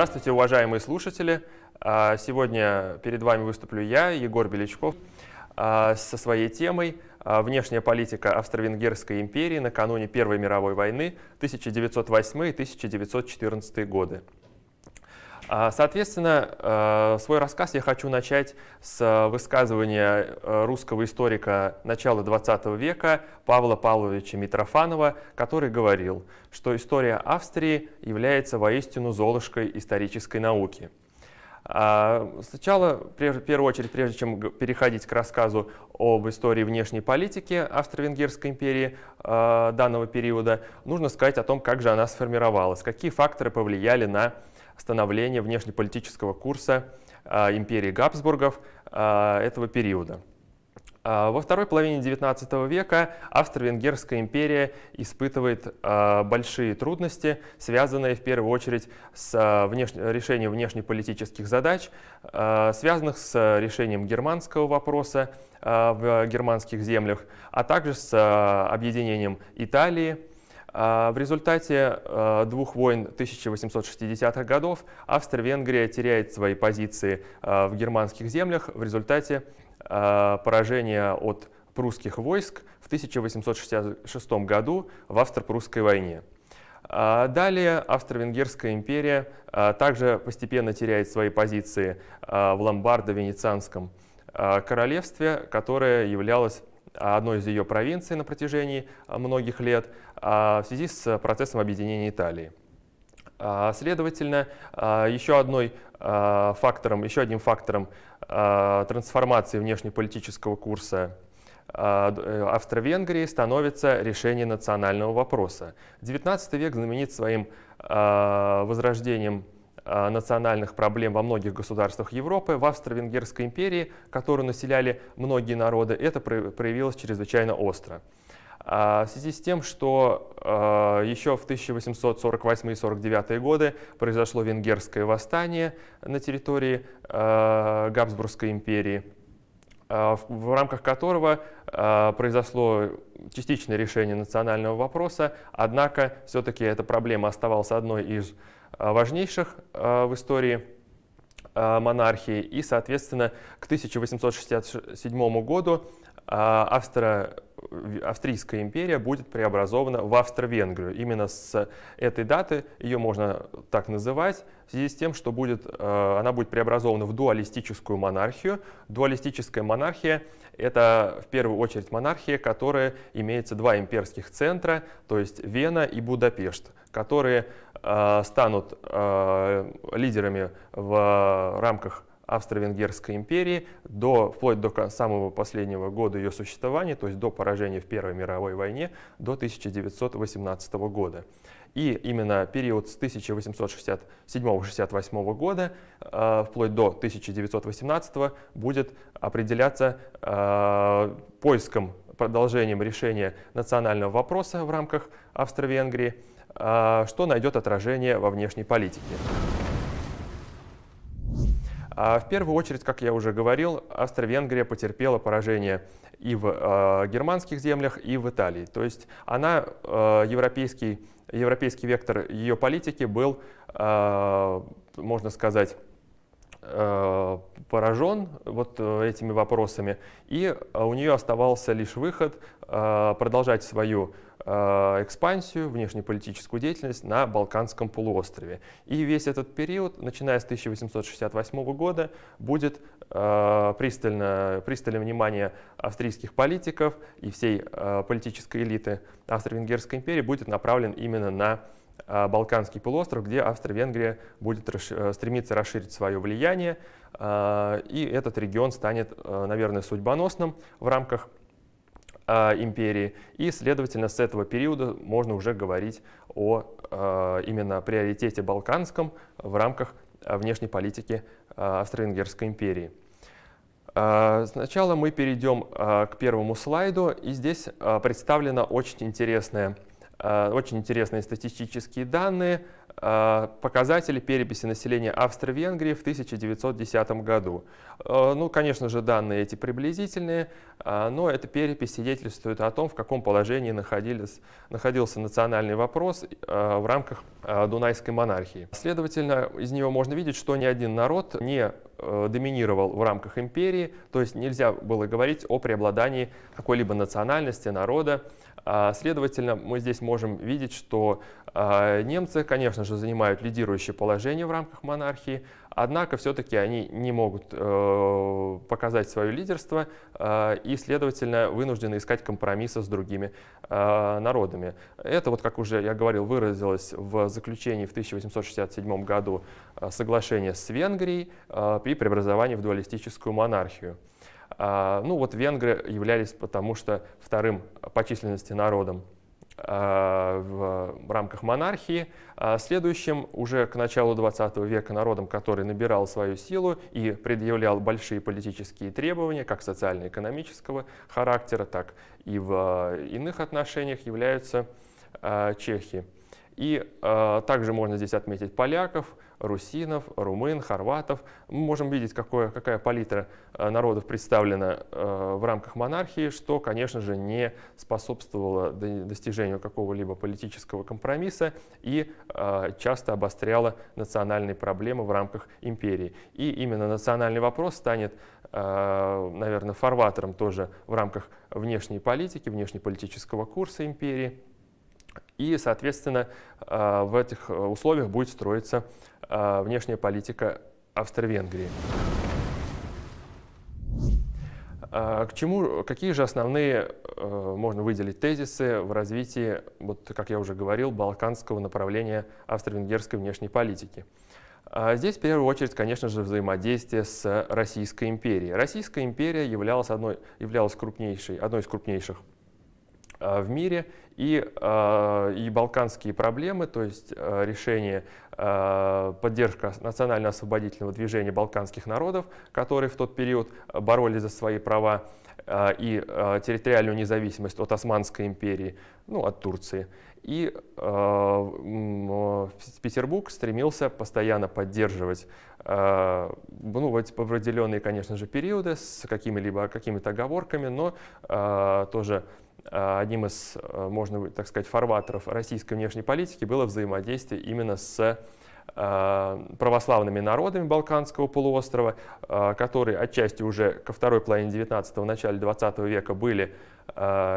Здравствуйте, уважаемые слушатели. А, сегодня перед вами выступлю я, Егор Белячков, а, со своей темой а, «Внешняя политика Австро-Венгерской империи накануне Первой мировой войны 1908-1914 годы». А, соответственно, э, свой рассказ я хочу начать с э, высказывания э, русского историка начала XX века Павла Павловича Митрофанова, который говорил, что история Австрии является воистину золушкой исторической науки. А, сначала, в первую очередь, прежде чем переходить к рассказу об истории внешней политики Австро-Венгерской империи данного периода, нужно сказать о том, как же она сформировалась, какие факторы повлияли на становления внешнеполитического курса а, империи Габсбургов а, этого периода. А, во второй половине XIX века Австро-Венгерская империя испытывает большие трудности, связанные в первую очередь с внеш... решением внешнеполитических задач, связанных с решением германского вопроса в германских землях, а также с объединением Италии, а, в результате а, двух войн 1860-х годов Австро-Венгрия теряет свои позиции а, в германских землях в результате поражения от прусских войск в 1866 году в Австро-Прусской войне. Далее Австро-Венгерская империя также постепенно теряет свои позиции в Ломбардо-Венецианском королевстве, которое являлось одной из ее провинций на протяжении а, многих лет а, в связи с э, процессом объединения Италии. А, следовательно, еще, одной фактором, еще одним фактором трансформации внешнеполитического курса э, Австро-Венгрии становится решение национального вопроса. XIX век знаменит своим возрождением Э, национальных проблем во многих государствах Европы, в Австро-Венгерской империи, которую населяли многие народы, это проявилось чрезвычайно остро. А, в связи с тем, что э, еще в 1848-49 годы произошло венгерское восстание на территории э, Габсбургской империи, в рамках которого произошло частичное решение национального вопроса, однако все-таки эта проблема оставалась одной из Э, важнейших э, в истории э, монархии. И, соответственно, к 1867 году Австро Австрийская империя будет преобразована в Австро-Венгрию. Именно с этой даты ее можно так называть, в связи с тем, что будет, она будет преобразована в дуалистическую монархию. Дуалистическая монархия — это в первую очередь монархия, которая имеется два имперских центра, то есть Вена и Будапешт, которые Э, станут э, лидерами в рамках Австро-Венгерской империи до, вплоть до самого последнего года ее существования, то есть до поражения в Первой мировой войне, до 1918 года. И именно период с 1867-68 года э, вплоть до 1918 будет определяться поиском продолжением решения национального вопроса в рамках Австро-Венгрии, а, что найдет отражение во внешней политике. А, в первую очередь, как я уже говорил, Австро-Венгрия потерпела поражение и в а, германских землях, и в Италии. То есть она, европейский, европейский вектор ее политики был, можно сказать, Э, поражен вот э, этими вопросами, и э, у нее оставался лишь выход продолжать свою экспансию, внешнеполитическую деятельность на Балканском полуострове. И весь этот период, начиная с 1868 года, будет пристально, пристальное внимание австрийских политиков и всей политической элиты Австро-Венгерской империи будет направлен именно на Э, Балканский полуостров, где Австро-Венгрия будет э, стремиться расширить свое влияние, э, и этот регион станет, наверное, судьбоносным в рамках империи. И, следовательно, с этого периода можно уже говорить о именно приоритете балканском в рамках внешней политики Австро-Венгерской империи. Сначала мы перейдем к первому слайду, и здесь представлена очень интересная Э, очень интересные статистические данные. Э, показатели переписи населения Австро-Венгрии в 1910 году. Э, ну, конечно же, данные эти приблизительные, но эта перепись свидетельствует о том, в каком положении находились, находился национальный вопрос в рамках Дунайской монархии. Следовательно, из него можно видеть, что ни один народ не доминировал в рамках империи, то есть нельзя было говорить о преобладании какой-либо национальности, народа а, следовательно, мы здесь можем видеть, что а, немцы, конечно же, занимают лидирующее положение в рамках монархии, однако все-таки они не могут э, показать свое лидерство а, и, следовательно, вынуждены искать компромисса с другими народами. Это, вот как уже я говорил, выразилось в заключении в 1867 году соглашения с Венгрией при преобразовании в дуалистическую монархию. А, ну вот венгры являлись потому что вторым по численности народом а, в рамках монархии. А, следующим уже к началу XX века народом, который набирал свою силу и предъявлял большие политические требования, как социально-экономического характера, так и в иных отношениях, являются чехи. И также можно здесь отметить поляков, русинов, румын, хорватов. Мы можем видеть, какое, какая палитра э, народов представлена э, в рамках монархии, что, конечно же, не способствовало достижению какого-либо политического компромисса и э, часто обостряло национальные проблемы в рамках империи. И именно национальный вопрос станет, наверное, фарватером тоже в рамках внешней политики, внешнеполитического курса империи. И, соответственно, э, в этих э, условиях будет строиться э, внешняя политика Австро-Венгрии. К чему, какие же основные можно выделить тезисы в развитии, вот, как я уже говорил, балканского направления австро-венгерской внешней политики? Здесь в первую очередь, конечно же, взаимодействие с Российской империей. Российская империя являлась, одной, являлась крупнейшей, одной из крупнейших Э, в мире, и, э, и балканские проблемы, то есть э, решение поддержка национально-освободительного движения балканских народов, которые в тот период боролись за свои права, и территориальную независимость от Османской империи, ну, от Турции. И э, Петербург стремился постоянно поддерживать э, ну, в определенные, конечно же, периоды с какими-либо какими-то оговорками, но э, тоже Э, одним из, э, можно так сказать, фарватеров российской внешней политики было взаимодействие именно с э, православными народами Балканского полуострова, которые отчасти уже ко второй половине 19-го, начале 20 века были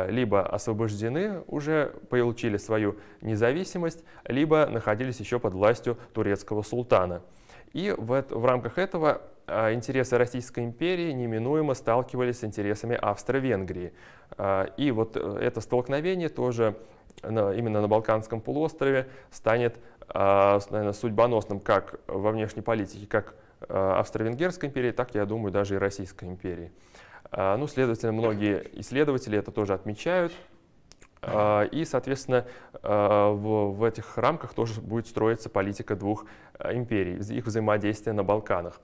либо освобождены, уже получили свою независимость, либо находились еще под властью турецкого султана. И в, в рамках этого а, интересы Российской империи неминуемо сталкивались с интересами Австро-Венгрии. А, и вот э, это столкновение тоже именно на Балканском полуострове станет а, наверное, судьбоносным как во внешней политике, как Австро-Венгерской империи, так, я думаю, даже и Российской империи. Ну, следовательно, многие исследователи это тоже отмечают. И, соответственно, в этих рамках тоже будет строиться политика двух империй, их взаимодействие на Балканах.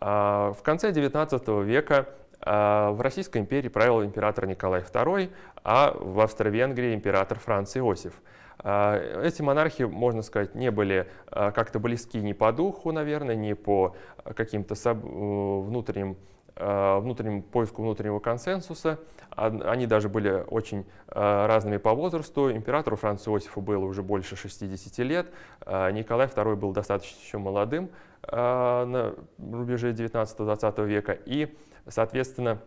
А, в конце XIX века а, в Российской империи правил император Николай II, а в Австро-Венгрии император Франц Иосиф. А, эти монархи, можно сказать, не были как-то близки ни по духу, наверное, ни по каким-то э, внутренним Э, внутреннему поиску внутреннего консенсуса. Они даже были очень э, разными по возрасту. Императору Францу Иосифу было уже больше 60 лет, э, Николай II был достаточно еще молодым на рубеже 19-20 века. И, соответственно,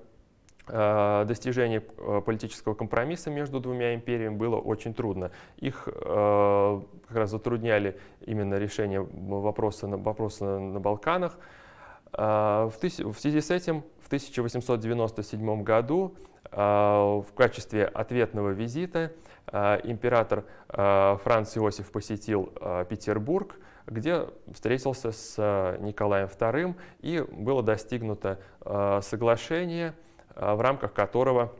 достижение политического компромисса между двумя империями было очень трудно. Их как раз затрудняли именно решение вопроса на, вопроса на Балканах, а, в связи с этим в 1897 году а, в качестве ответного визита а, император Франц Иосиф посетил Петербург, где встретился с Николаем II и было достигнуто соглашение, в рамках которого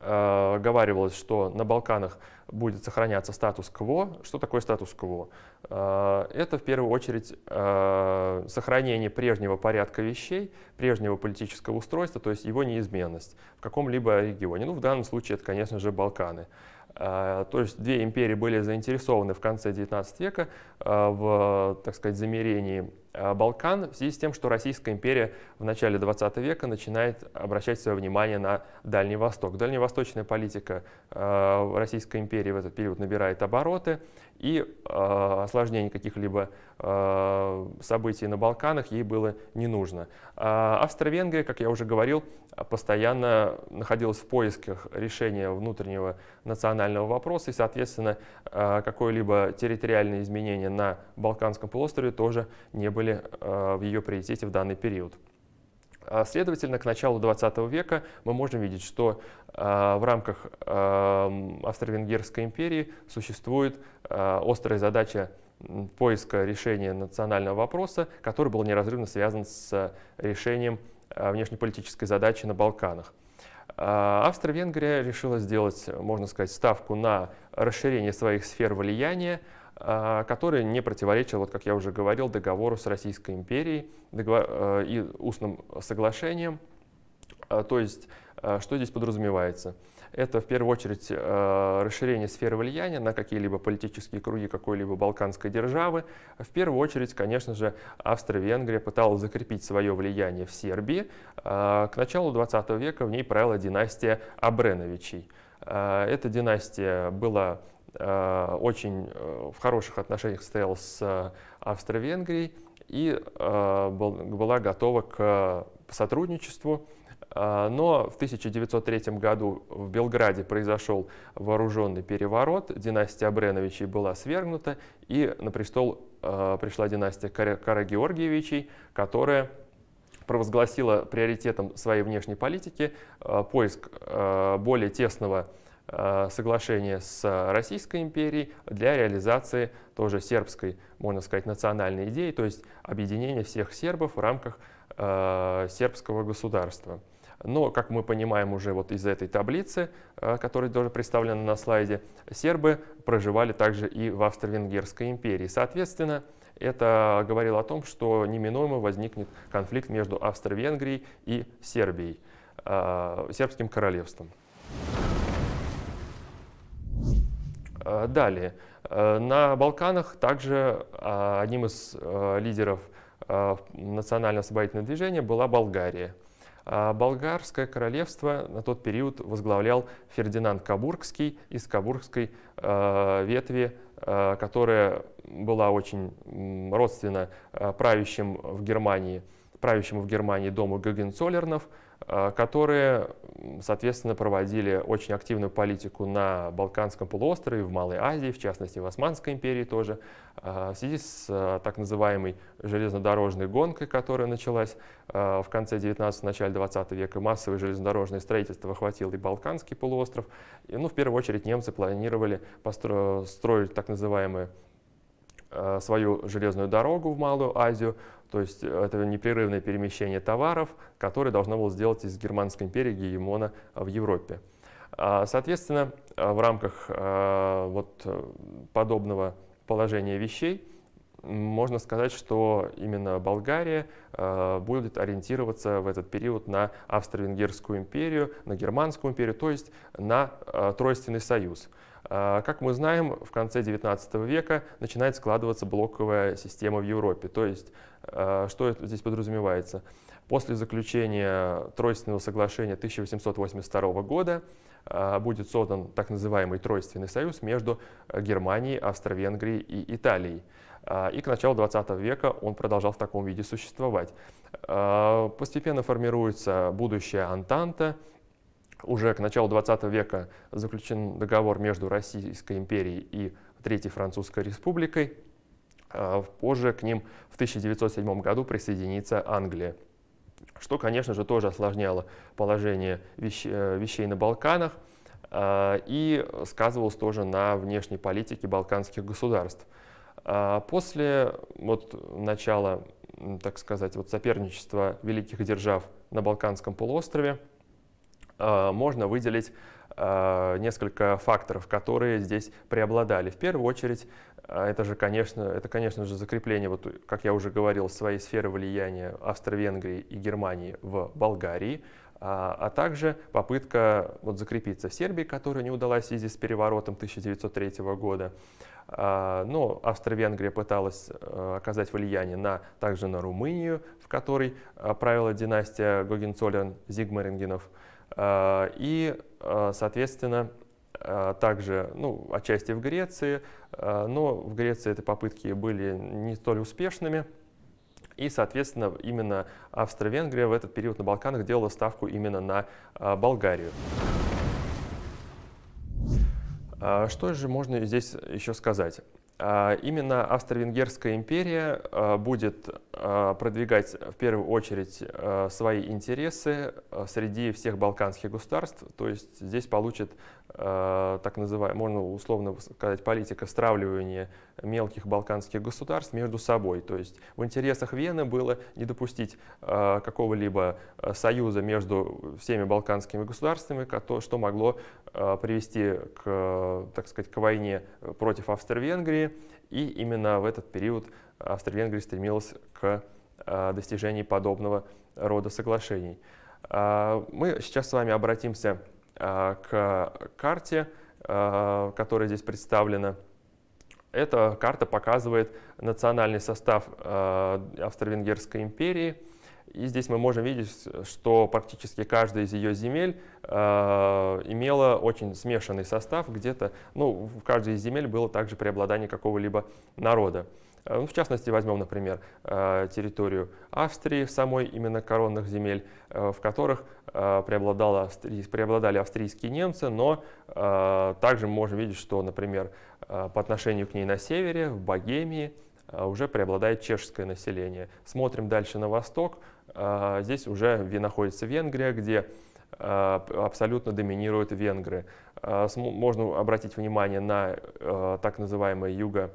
говорилось, что на Балканах – будет сохраняться статус-кво. Что такое статус-кво? Э, это в первую очередь э, сохранение прежнего порядка вещей, прежнего политического устройства, то есть его неизменность в каком-либо регионе. Ну, в данном случае это, конечно же, Балканы. Э, то есть две империи были заинтересованы в конце XIX века в, так сказать, замерении Э, Балкан в связи с тем, что Российская империя в начале 20 века начинает обращать свое внимание на Дальний Восток. Дальневосточная политика э, Российской империи в этот период набирает обороты, и э, осложнение каких-либо событий на Балканах ей было не нужно. А Австро-Венгрия, как я уже говорил, постоянно находилась в поисках решения внутреннего национального вопроса, и, соответственно, какое-либо территориальное изменение на Балканском полуострове тоже не были были э, в ее приоритете в данный период. А, следовательно, к началу 20 века мы можем видеть, что э, в рамках эм, Австро-Венгерской империи существует э, острая задача поиска решения национального вопроса, который был неразрывно связан с решением внешнеполитической задачи на Балканах. Австро-Венгрия решила сделать, можно сказать, ставку на расширение своих сфер влияния, а, которая не противоречила, вот как я уже говорил, договору с Российской империей договор, э, и устным соглашением а, То есть, а, что здесь подразумевается? Это в первую очередь э, расширение сферы влияния на какие-либо политические круги какой-либо балканской державы. В первую очередь, конечно же, Австро-Венгрия пыталась закрепить свое влияние в Сербии. К началу 20 века в ней правила династия Абреновичей. Эта династия была Э, очень э, в хороших отношениях стоял с э, Австро-Венгрией и была готова к сотрудничеству. Но в 1903 году в Белграде произошел вооруженный переворот, династия Абреновичей была свергнута, и на престол пришла династия Карагеоргиевичей, которая провозгласила приоритетом своей внешней политики поиск более тесного Э, соглашение с Российской империей для реализации тоже сербской, можно сказать, национальной идеи, то есть объединения всех сербов в рамках э, сербского государства. Но, как мы понимаем уже вот из этой таблицы, э, которая тоже представлена на слайде, сербы проживали также и в Австро-Венгерской империи. Соответственно, это говорило о том, что неминуемо возникнет конфликт между Австро-Венгрией и Сербией, э, сербским королевством. Э, далее. Э, на Балканах также э, одним из лидеров национального освободительного движения была Болгария. Болгарское королевство на тот период возглавлял Фердинанд Кабургский из Кабургской ветви, которая была очень родственна правящим в Германии, правящему в Германии дому Гогенцоллернов – Э, которые, соответственно, проводили очень активную политику на Балканском полуострове, в Малой Азии, в частности, в Османской империи тоже, э, в связи с э, так называемой железнодорожной гонкой, которая началась в конце 19-го, начале 20 века. Массовое железнодорожное строительство охватило и Балканский полуостров. И, ну, в первую очередь немцы планировали построить так называемые Э, свою железную дорогу в Малую Азию, то есть э, это непрерывное перемещение товаров, которое должно было сделать из Германской империи Гегемона в Европе. А, соответственно, э, в рамках вот подобного положения вещей можно сказать, что именно Болгария будет ориентироваться в этот период на Австро-Венгерскую империю, на Германскую империю, то есть на Тройственный союз. А, как мы знаем, в конце XIX века начинает складываться блоковая система в Европе. То есть, а, что здесь подразумевается? После заключения Тройственного соглашения 1882 года а, будет создан так называемый Тройственный союз между Германией, Австро-Венгрией и Италией. И к началу 20 века он продолжал в таком виде существовать. Постепенно формируется будущая Антанта – уже к началу 20 века заключен договор между Российской империей и Третьей Французской республикой. А, позже к ним в 1907 году присоединится Англия, что, конечно же, тоже осложняло положение вещ э, вещей на Балканах а, и сказывалось тоже на внешней политике балканских государств. А, после вот, начала, так сказать, вот соперничества великих держав на Балканском полуострове Э, можно выделить э, несколько факторов, которые здесь преобладали. В первую очередь, э, это же, конечно, это, конечно же, закрепление, вот, как я уже говорил, своей сферы влияния Австро-Венгрии и Германии в Болгарии, а, а также попытка вот, закрепиться в Сербии, которая не удалась в связи с переворотом 1903 года. А, но Австро-Венгрия пыталась оказать влияние на, также на Румынию, в которой правила династия Гогенцоллерн-Зигмарингенов. Э, и, э, соответственно, э, также, ну, отчасти в Греции, но в Греции эти попытки были не столь успешными. И, соответственно, именно Австро-Венгрия в этот период на Балканах делала ставку именно на Болгарию. Что же можно здесь еще сказать? А, именно Австро-Венгерская империя а, будет а, продвигать в первую очередь свои интересы среди всех балканских государств, то есть здесь получит Э, так называемая, можно условно сказать, политика стравливания мелких балканских государств между собой. То есть в интересах Вены было не допустить э, какого-либо э, союза между всеми балканскими государствами, что могло привести к, так сказать, к войне против Австро-Венгрии. И именно в этот период Австро-Венгрия стремилась к достижению подобного рода соглашений. Мы сейчас с вами обратимся к а, к карте, а, которая здесь представлена. Эта карта показывает национальный состав а, Австро-Венгерской империи. И здесь мы можем видеть, что практически каждая из ее земель имела очень смешанный состав, где-то, ну, в каждой из земель было также преобладание какого-либо народа. Э, ну, в частности, возьмем, например, э, территорию Австрии, самой именно коронных земель, э, в которых преобладали австрийские немцы, но также мы можем видеть, что, например, по отношению к ней на севере, в Богемии, уже преобладает чешское население. Смотрим дальше на восток. Здесь уже находится Венгрия, где абсолютно доминируют венгры. Можно обратить внимание на так называемый юго-восток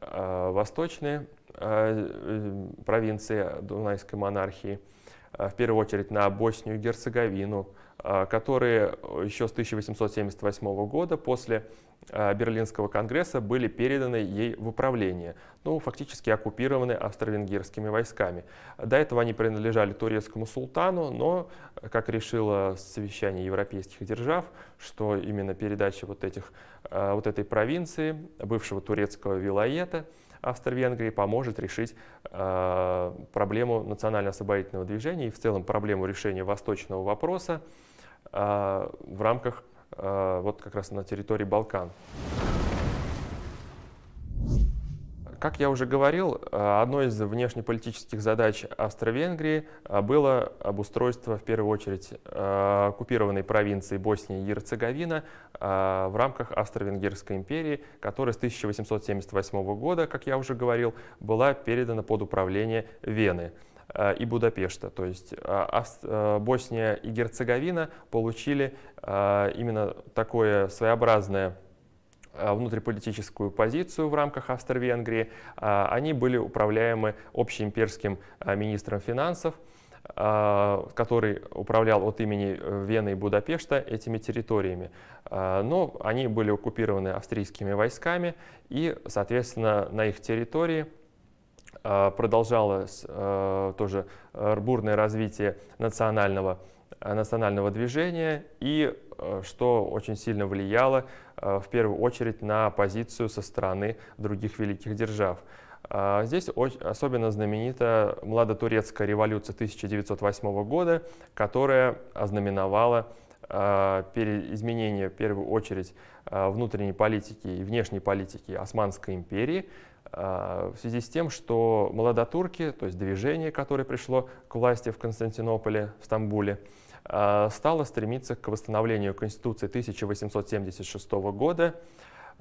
Э, восточные э, э, провинции Дунайской монархии – Э, в первую очередь на Боснию и Герцеговину, э, которые э, еще с 1878 года после Берлинского конгресса были переданы ей в управление, ну, фактически оккупированы австро-венгерскими войсками. До этого они принадлежали турецкому султану, но, как решило совещание европейских держав, что именно передача вот, этих, вот этой провинции, бывшего турецкого вилаета – Австро-Венгрии поможет решить э, проблему национально-освободительного движения и в целом проблему решения восточного вопроса э, в рамках э, вот как раз на территории Балкан. Как я уже говорил, э, одной из внешнеполитических задач Австро-Венгрии э, было обустройство, в первую очередь, э, оккупированной провинции Боснии и Герцеговина в рамках Австро-Венгерской империи, которая с 1878 года, как я уже говорил, была передана под управление Вены и Будапешта. То есть Босния и Герцеговина получили именно такое своеобразное а, внутриполитическую позицию в рамках Австро-Венгрии. А, они были управляемы общеимперским а, министром финансов, который управлял от имени э, Вены и Будапешта этими территориями. Но они были оккупированы австрийскими войсками, и, соответственно, на их территории продолжалось тоже э, бурное развитие национального, э, национального движения, и что очень сильно влияло Э, в первую очередь на позицию со стороны других великих держав. А, здесь особенно знаменита младотурецкая революция 1908 года, которая ознаменовала э, изменение, в первую очередь, э, внутренней политики и внешней политики Османской империи, в связи с тем, что молодотурки, то есть движение, которое пришло к власти в Константинополе, в Стамбуле, Э, стала стремиться к восстановлению Конституции 1876 года,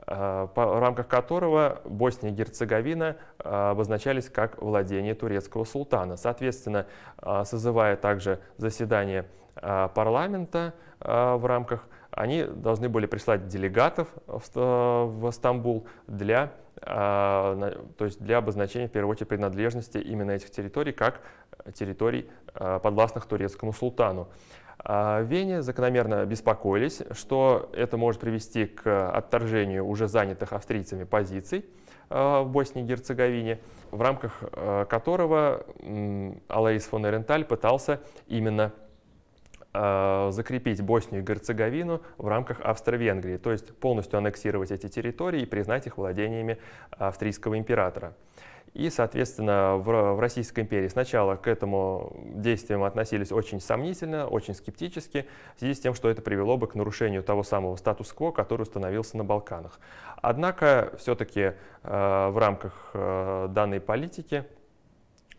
э, в рамках которого Босния и Герцеговина э, обозначались как владение турецкого султана. Соответственно, созывая также заседание парламента в рамках они должны были прислать делегатов в Стамбул для, а, то есть для обозначения, в первую очередь, принадлежности именно этих территорий как территорий, а, подвластных турецкому султану. В а, Вене закономерно беспокоились, что это может привести к отторжению уже занятых австрийцами позиций в Боснии и Герцеговине, в рамках которого Алаис фон Эренталь пытался именно Э, закрепить Боснию и Герцеговину в рамках Австро-Венгрии, то есть полностью аннексировать эти территории и признать их владениями австрийского императора. И, соответственно, в, в Российской империи сначала к этому действиям относились очень сомнительно, очень скептически, в связи с тем, что это привело бы к нарушению того самого статус-кво, который установился на Балканах. Однако все-таки э, в рамках э, данной политики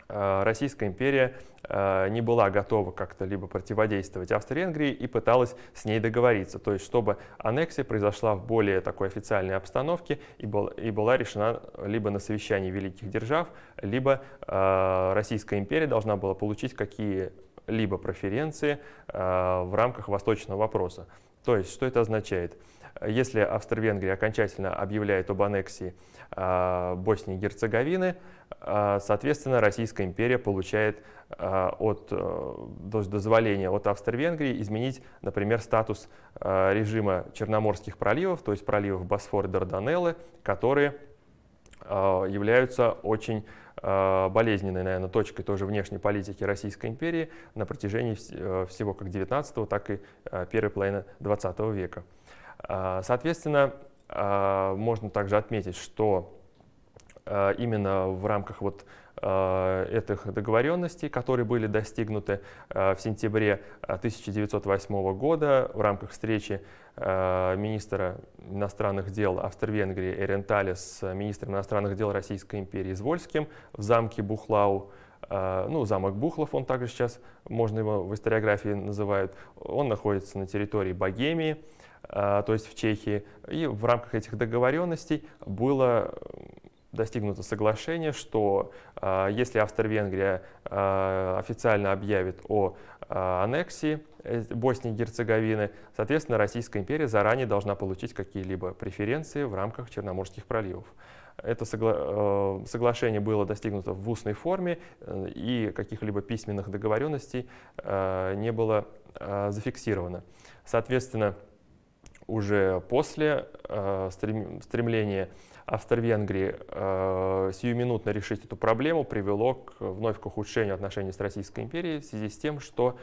Э, Российская империя э, не была готова как-то либо противодействовать Австро-Венгрии и пыталась с ней договориться, то есть чтобы аннексия произошла в более такой официальной обстановке и, был, и была решена либо на совещании великих держав, либо э, Российская империя должна была получить какие-либо преференции э, в рамках восточного вопроса. То есть что это означает? Если Австро-Венгрия окончательно объявляет об аннексии а, Боснии и Герцеговины, а, соответственно, Российская империя получает а, от э, дозволения от Австро-Венгрии изменить, например, статус режима Черноморских проливов, то есть проливов Босфор и Дарданеллы, которые являются очень болезненной, наверное, точкой тоже внешней политики Российской империи на протяжении э, всего как 19 так и э, первой половины 20 века. А, соответственно, а, можно также отметить, что а, именно в рамках вот этих договоренностей, которые были достигнуты в сентябре 1908 года в рамках встречи министра иностранных дел Австро-Венгрии Эрентали с министром иностранных дел Российской империи Звольским в замке Бухлау, ну, замок Бухлов, он также сейчас, можно его в историографии называют, он находится на территории Богемии, а, то есть в Чехии. И в рамках этих договоренностей было э, достигнуто соглашение, что а, если Австро-Венгрия а, официально объявит о аннексии э, Боснии и Герцеговины, соответственно, Российская империя заранее должна получить какие-либо преференции в рамках Черноморских проливов. Это согла э, соглашение было достигнуто в устной форме, и каких-либо письменных договоренностей не было зафиксировано. Соответственно, уже после э, стрем, Австро-Венгрии э, сиюминутно решить эту проблему привело к, вновь к ухудшению отношений с Российской империей в связи с тем, что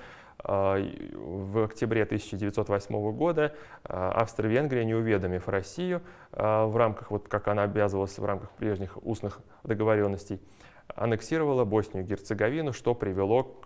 э, в октябре 1908 года э, Австро-Венгрия, не уведомив Россию э, в рамках, вот как она обязывалась в рамках прежних устных договоренностей, аннексировала Боснию и Герцеговину, что привело,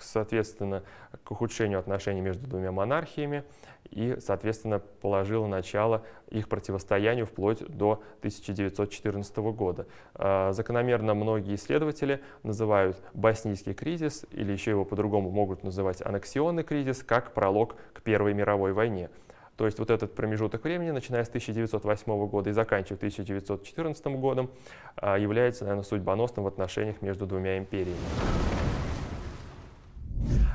соответственно, к ухудшению отношений между двумя монархиями и, соответственно, положило начало их противостоянию вплоть до 1914 года. А, закономерно многие исследователи называют боснийский кризис, или еще его по-другому могут называть аннексионный кризис, как пролог к Первой мировой войне. То есть вот этот промежуток времени, начиная с 1908 года и заканчивая 1914 годом, а, является, наверное, судьбоносным в отношениях между двумя империями.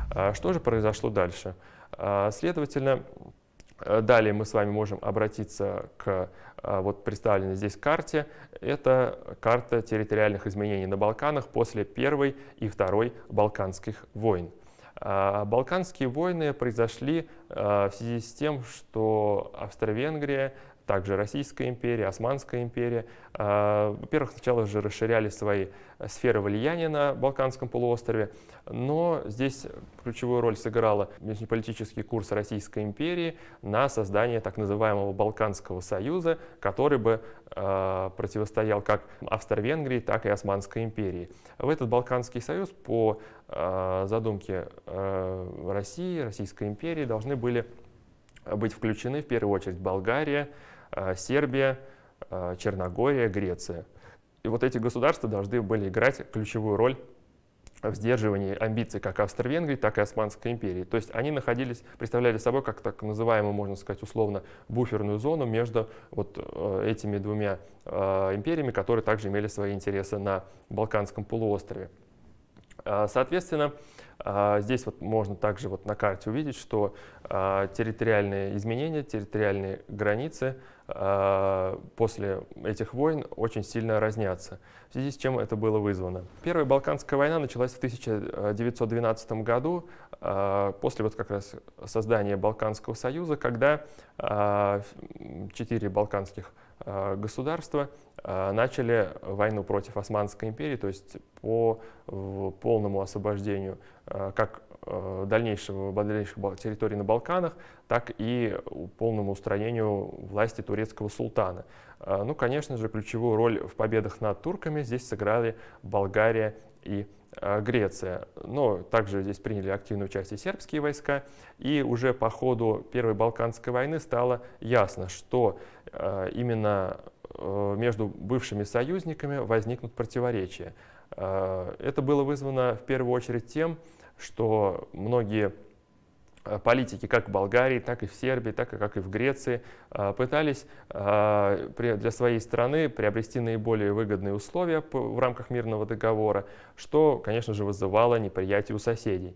А, что же произошло дальше? А, следовательно, э, Далее мы с вами можем обратиться к вот представленной здесь карте. Это карта территориальных изменений на Балканах после Первой и Второй Балканских войн. А, Балканские войны произошли а, в связи с тем, что Австро-Венгрия также Российская империя, Османская империя. А, во-первых, сначала же расширяли свои э, сферы влияния на Балканском полуострове, но здесь ключевую роль сыграла внешнеполитический курс Российской империи на создание так называемого Балканского союза, который бы э, противостоял как Австро-Венгрии, так и Османской империи. В этот Балканский союз по э, задумке России, Российской империи должны были быть включены в первую очередь Болгария, Э, Сербия, э, Черногория, Греция. И вот эти государства должны были играть ключевую роль в сдерживании амбиций как Австро-Венгрии, так и Османской империи. То есть они находились, представляли собой как так называемую, можно сказать, условно буферную зону между вот э, этими двумя империями, которые также имели свои интересы на Балканском полуострове. Соответственно, здесь вот можно также вот на карте увидеть, что территориальные изменения, территориальные границы – Э, после этих войн очень сильно разнятся. В связи с чем это было вызвано? Первая Балканская война началась в 1912 году, э, после вот как раз создания Балканского союза, когда э, четыре балканских Э, государства э, начали войну против Османской империи, то есть по полному освобождению э, как дальнейшего, дальнейших территорий на Балканах, так и полному устранению власти турецкого султана. Ну, конечно же, ключевую роль в победах над турками здесь сыграли Болгария и Э, Греция, но также здесь приняли активное участие сербские войска, и уже по ходу Первой Балканской войны стало ясно, что э, именно э, между бывшими союзниками возникнут противоречия. Это было вызвано в первую очередь тем, что многие Э, политики как в Болгарии, так и в Сербии, так и как и в Греции э, пытались э, для своей страны приобрести наиболее выгодные условия в рамках мирного договора, что, конечно же, вызывало неприятие у соседей.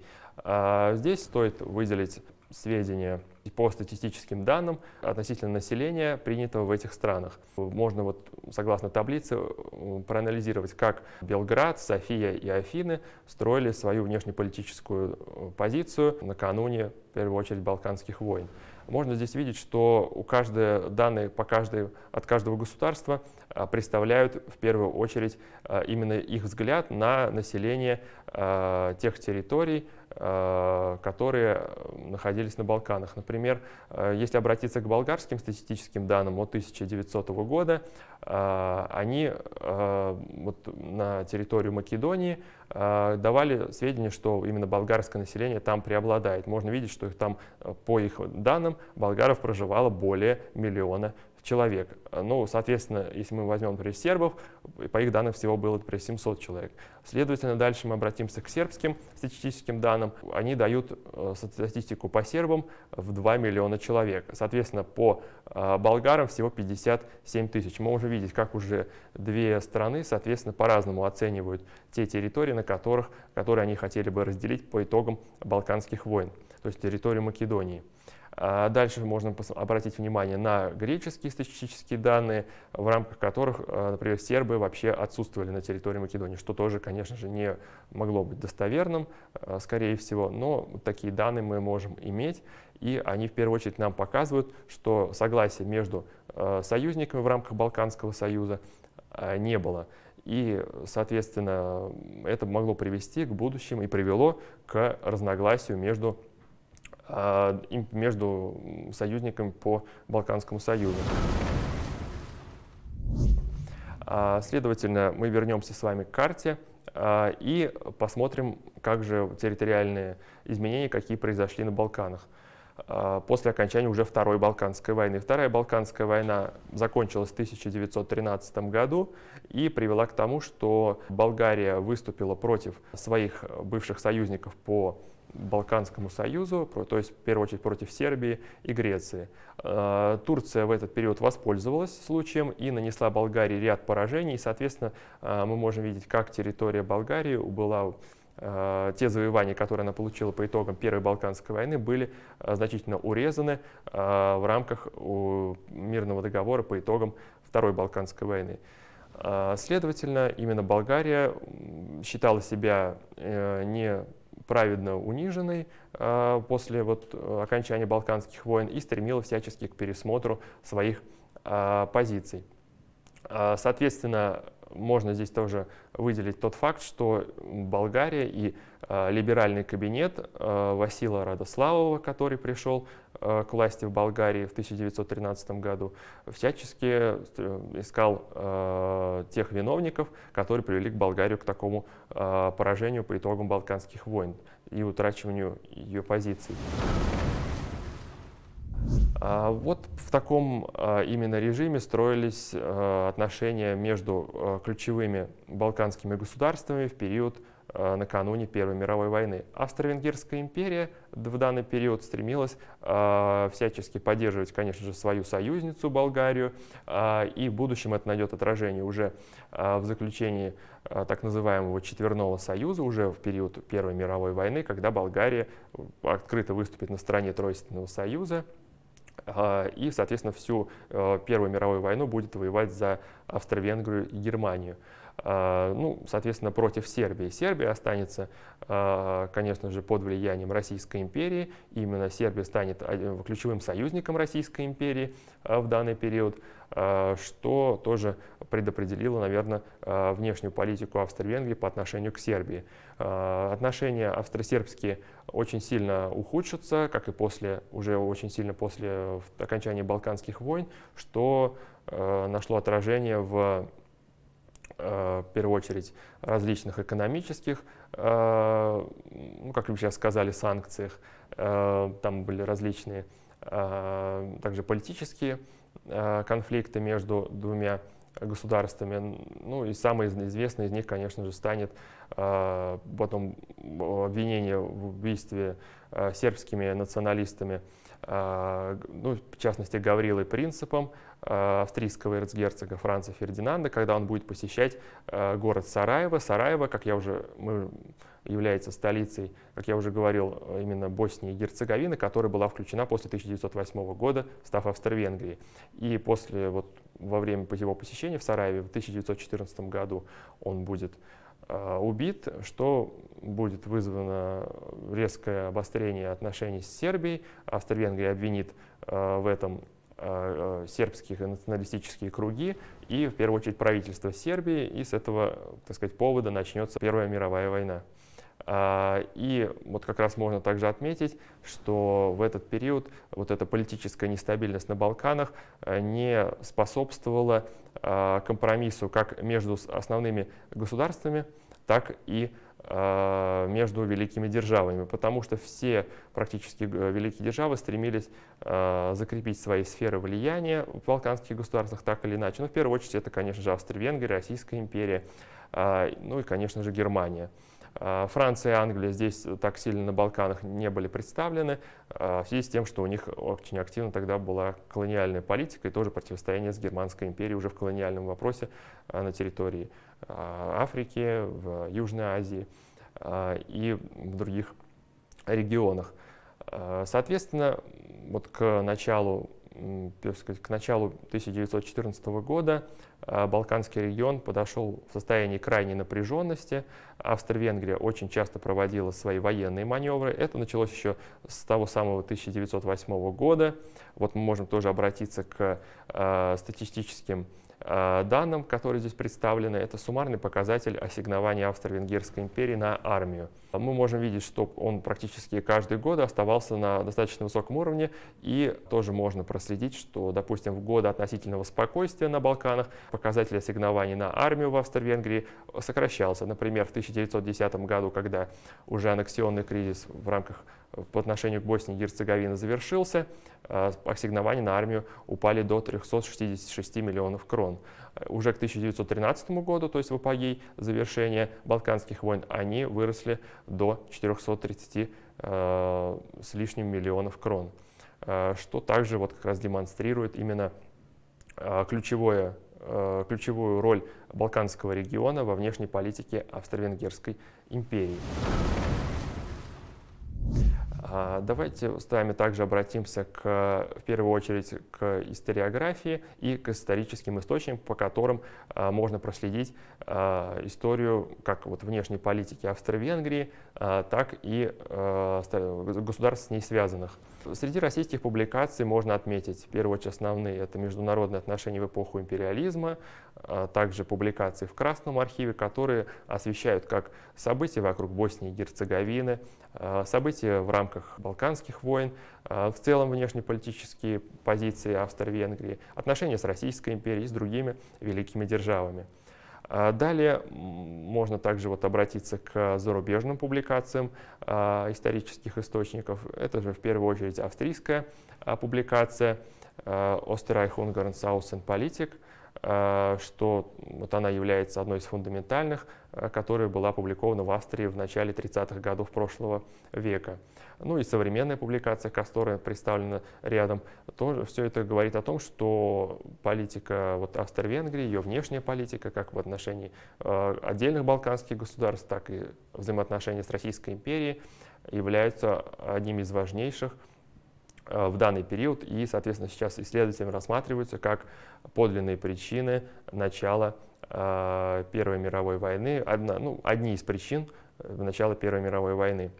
Здесь стоит выделить сведения по статистическим данным относительно населения, принятого в этих странах. Можно вот согласно таблице проанализировать, как Белград, София и Афины строили свою внешнеполитическую э, позицию накануне, в первую очередь, Балканских войн. Можно здесь видеть, что у каждой данные по каждой, от каждого государства а, представляют в первую очередь а, именно их взгляд на население а, тех территорий, которые э, находились на Балканах. Например, если обратиться к болгарским статистическим данным от 1900 года, они вот на территорию Македонии давали сведения, что именно болгарское население там преобладает. Можно видеть, что их там, э, по их данным, болгаров проживало более миллиона человек. Ну, соответственно, если мы возьмем, например, сербов, по их данным всего было, например, 700 человек. Следовательно, дальше мы обратимся к сербским статистическим данным. Они дают э, статистику по сербам в 2 миллиона человек. Соответственно, по э, болгарам всего 57 тысяч. Мы уже видим, как уже две страны, соответственно, по-разному оценивают те территории, на которых, которые они хотели бы разделить по итогам Балканских войн, то есть территорию Македонии. А дальше можно обратить внимание на греческие статистические данные, в рамках которых, э, например, сербы вообще отсутствовали на территории Македонии, что тоже, конечно же, не могло быть достоверным, э, скорее всего, но такие данные мы можем иметь, и они в первую очередь нам показывают, что согласия между э, союзниками в рамках Балканского союза не было. И, соответственно, это могло привести к будущему и привело к разногласию между Э, между союзниками по Балканскому союзу. А, следовательно, мы вернемся с вами к карте э, и посмотрим, как же территориальные изменения, какие произошли на Балканах э, после окончания уже Второй Балканской войны. Вторая Балканская война закончилась в 1913 году и привела к тому, что Болгария выступила против своих бывших союзников по Балканскому союзу, то есть в первую очередь против Сербии и Греции. Э, Турция в этот период воспользовалась случаем и нанесла Болгарии ряд поражений. И, соответственно, э, мы можем видеть, как территория Болгарии была э, те завоевания, которые она получила по итогам Первой Балканской войны, были значительно урезаны в рамках мирного договора по итогам Второй Балканской войны. Следовательно, именно Болгария считала себя не праведно униженной э, после вот э, окончания Балканских войн и стремилась всячески к пересмотру своих э, позиций. Соответственно, можно здесь тоже выделить тот факт, что Болгария и э, либеральный кабинет э, Васила Радославова, который пришел э, к власти в Болгарии в 1913 году, всячески э, искал э, тех виновников, которые привели к Болгарию к такому э, поражению по итогам Балканских войн и утрачиванию ее позиций. А вот в таком а, именно режиме строились а, отношения между ключевыми балканскими государствами в период накануне Первой мировой войны. Австро-Венгерская империя в данный период стремилась всячески поддерживать, конечно же, свою союзницу Болгарию, и в будущем это найдет отражение уже в заключении так называемого четверного союза, уже в период Первой мировой войны, когда Болгария открыто выступит на стороне Тройственного союза, а, и, соответственно, всю э, Первую мировую войну будет воевать за Австро-Венгрию и Германию. А, ну, соответственно, против Сербии. Сербия останется, а, конечно же, под влиянием Российской империи. Именно Сербия станет э, ключевым союзником Российской империи в данный период, что тоже предопределило, наверное, э, внешнюю политику Австро-Венгрии по отношению к Сербии. Э, отношения австро-сербские очень сильно ухудшатся, как и после, уже очень сильно после э, окончания Балканских войн, что нашло отражение в в первую очередь различных экономических, ну, как вы сейчас сказали, санкциях. Там были различные также политические конфликты между двумя государствами. Ну и самый известный из них, конечно же, станет э, потом обвинение в убийстве э, сербскими националистами, э, ну, в частности, Гаврилой Принципом, австрийского эрцгерцога Франца Фердинанда, когда он будет посещать город Сараево. Сараево, как я уже мы является столицей, как я уже говорил, э, именно Боснии и Герцеговины, которая была включена после 1908 года, став Австро-Венгрией. И после, вот, во время его посещения в Сараеве в 1914 году он будет э, убит, что будет вызвано резкое обострение отношений с Сербией. Австро-Венгрия обвинит э, в этом э, э, сербские националистические круги и, в первую очередь, правительство Сербии, и с этого, так сказать, повода начнется Первая мировая война. А, и вот как раз можно также отметить, что в этот период вот эта политическая нестабильность на Балканах э, не способствовала а, компромиссу как между основными государствами, так и а, между великими державами, потому что все практически э, великие державы стремились закрепить свои сферы влияния в балканских государствах так или иначе. Но ну, в первую очередь это, конечно же, Австро-Венгрия, Российская империя, ну и, конечно же, Германия. А, Франция и Англия здесь так сильно на Балканах не были представлены, а, в связи с тем, что у них очень активно тогда была колониальная политика и тоже противостояние с Германской империей уже в колониальном вопросе а, на территории Африки, в Южной Азии и в других регионах. Соответственно, вот к началу так сказать, к началу 1914 года э, Балканский регион подошел в состоянии крайней напряженности. Австро-Венгрия очень часто проводила свои военные маневры. Это началось еще с того самого 1908 года. Вот мы можем тоже обратиться к э, статистическим Э, данным, которые здесь представлены, это суммарный показатель ассигнования Австро-Венгерской империи на армию. Мы можем видеть, что он практически каждый год оставался на достаточно высоком уровне, и тоже можно проследить, что, допустим, в годы относительного спокойствия на Балканах показатель ассигнований на армию в Австро-Венгрии сокращался. Например, в 1910 году, когда уже аннексионный кризис в рамках по отношению к Боснии и Герцеговине завершился, а ассигнования на армию упали до 366 миллионов крон. Уже к 1913 году, то есть в апогей завершения Балканских войн, они выросли до 430 э, с лишним миллионов крон, э, что также вот как раз демонстрирует именно э, ключевое ключевую роль Балканского региона во внешней политике Австро-Венгерской империи. А, давайте с вами также обратимся к, в первую очередь к историографии и к историческим источникам, по которым а, можно проследить а, историю как вот внешней политики Австро-Венгрии, так и государств с ней связанных. Среди российских публикаций можно отметить, в первую очередь, основные — это международные отношения в эпоху империализма, также публикации в Красном архиве, которые освещают как события вокруг Боснии и Герцеговины, Э, события в рамках Балканских войн, э, в целом внешнеполитические позиции Австро-Венгрии, отношения с Российской империей и с другими великими державами. Э, далее можно также вот обратиться к зарубежным публикациям исторических источников. Это же в первую очередь австрийская публикация «Osterreich Ungarn Sausen Politik», Э, что вот она является одной из фундаментальных, э, которая была опубликована в Австрии в начале 30-х годов прошлого века. Ну и современная публикация, которая представлена рядом, тоже все это говорит о том, что политика вот Австро-Венгрии, ее внешняя политика, как в отношении э, отдельных балканских государств, так и взаимоотношения с Российской империей, являются одним из важнейших Э, в данный период, и, соответственно, сейчас исследователями рассматриваются как подлинные причины начала э, Первой мировой войны, одна, ну, одни из причин э, начала Первой мировой войны.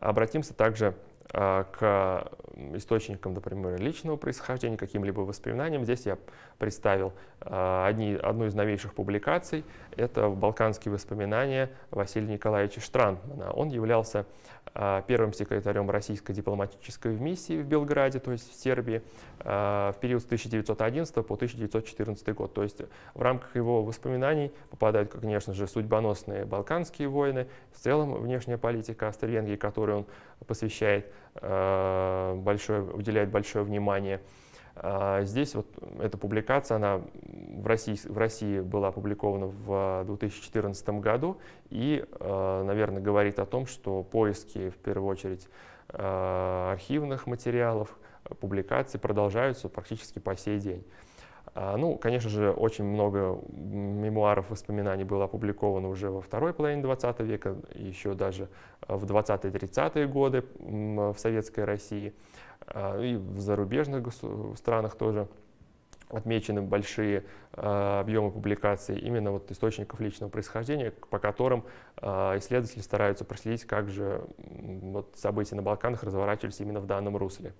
Обратимся также к а, к источникам, например, личного происхождения, каким-либо воспоминаниям. Здесь я представил а, одни, одну из новейших публикаций. Это «Балканские воспоминания» Василия Николаевича Штрандмана. Он являлся а, первым секретарем российской дипломатической миссии в Белграде, то есть в Сербии, в период с 1911 по 1914 год. То есть в рамках его воспоминаний попадают, конечно же, судьбоносные балканские войны, в целом внешняя политика Австро-Венгрии, которую он посвящает Э, большое, уделяет большое внимание. А, здесь вот эта публикация, она в России, в России была опубликована в 2014 году и, э, наверное, говорит о том, что поиски, в первую очередь, э, архивных материалов, публикаций продолжаются практически по сей день. А, ну, конечно же, очень много мемуаров, воспоминаний было опубликовано уже во второй половине 20 века, еще даже а, в 20-30-е годы в советской России а, и в зарубежных странах тоже отмечены большие объемы публикаций именно вот источников личного происхождения, по которым исследователи стараются проследить, как же вот события на Балканах разворачивались именно в данном русле.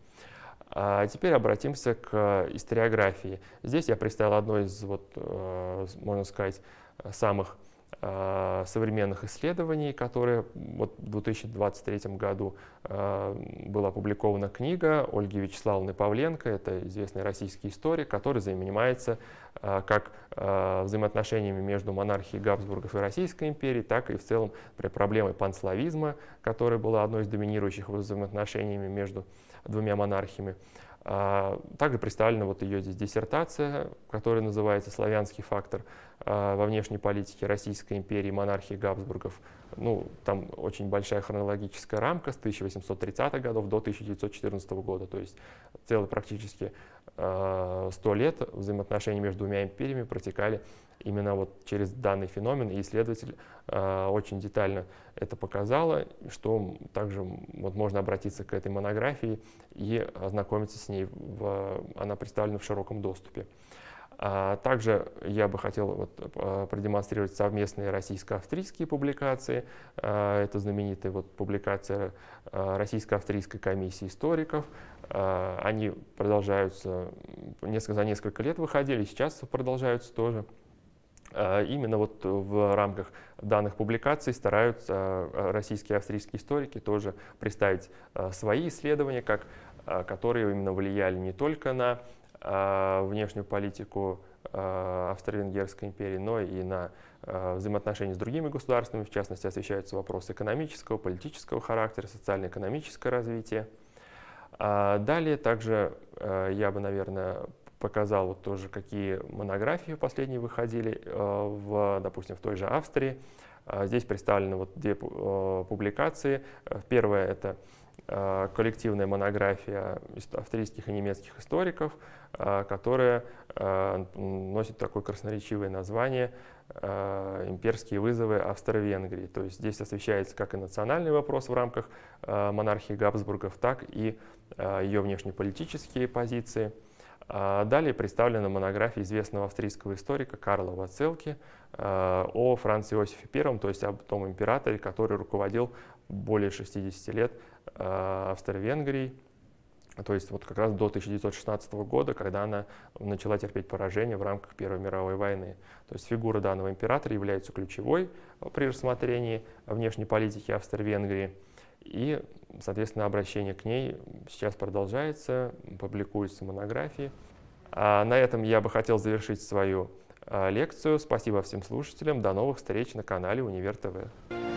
А теперь обратимся к э, историографии. Здесь я представил одно из, вот, э, можно сказать, самых э, современных исследований, которые вот в 2023 году была опубликована книга Ольги Вячеславовны Павленко, это известный российский историк, который занимается как взаимоотношениями между монархией Габсбургов и Российской империей, так и в целом проблемой панславизма, которая была одной из доминирующих взаимоотношениями между двумя монархиями. А, также представлена вот ее здесь диссертация, которая называется «Славянский фактор а, во внешней политике Российской империи монархии Габсбургов». Ну, там очень большая хронологическая рамка с 1830-х годов до 1914 года, то есть целый практически Э, сто лет взаимоотношения между двумя империями протекали именно вот через данный феномен, и исследователь э, очень детально это показала, что также вот можно обратиться к этой монографии и ознакомиться с ней. она представлена в широком доступе. А также я бы хотел вот а, продемонстрировать совместные российско-австрийские публикации. А, это знаменитая вот публикация Российско-австрийской комиссии историков. Они продолжаются, несколько, за несколько лет выходили, сейчас продолжаются тоже. Именно вот в рамках данных публикаций стараются российские и австрийские историки тоже представить свои исследования, как, которые именно влияли не только на Э, внешнюю политику э, Австро-Венгерской империи, но и на э, взаимоотношения с другими государствами. В частности, освещаются вопросы экономического, политического характера, социально-экономическое развитие. Далее также я бы, наверное, показал вот тоже, какие монографии последние выходили, в, допустим, в той же Австрии. Здесь представлены вот две публикации. Первая — это Э, коллективная монография австрийских и немецких историков, э, которая э, носит такое красноречивое название «Имперские вызовы Австро-Венгрии». То есть здесь освещается как и национальный вопрос в рамках монархии Габсбургов, так и ее внешнеполитические позиции. А далее представлена монография известного австрийского историка Карла Вацелки о Франции Иосифе I, то есть об том императоре, который руководил более 60 лет Э, Австро-Венгрии, то есть вот как раз до 1916 года, когда она начала терпеть поражение в рамках Первой мировой войны. То есть фигура данного императора является ключевой при рассмотрении внешней политики Австро-Венгрии. И, соответственно, обращение к ней сейчас продолжается, публикуются монографии. А на этом я бы хотел завершить свою э, лекцию. Спасибо всем слушателям. До новых встреч на канале Универ ТВ.